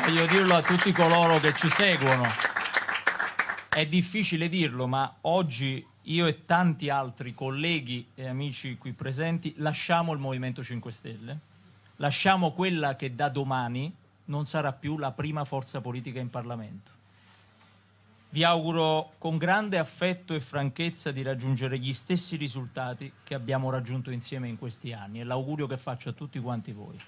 voglio dirlo a tutti coloro che ci seguono. È difficile dirlo, ma oggi io e tanti altri colleghi e amici qui presenti lasciamo il Movimento 5 Stelle, lasciamo quella che da domani non sarà più la prima forza politica in Parlamento. Vi auguro con grande affetto e franchezza di raggiungere gli stessi risultati che abbiamo raggiunto insieme in questi anni e l'augurio che faccio a tutti quanti voi.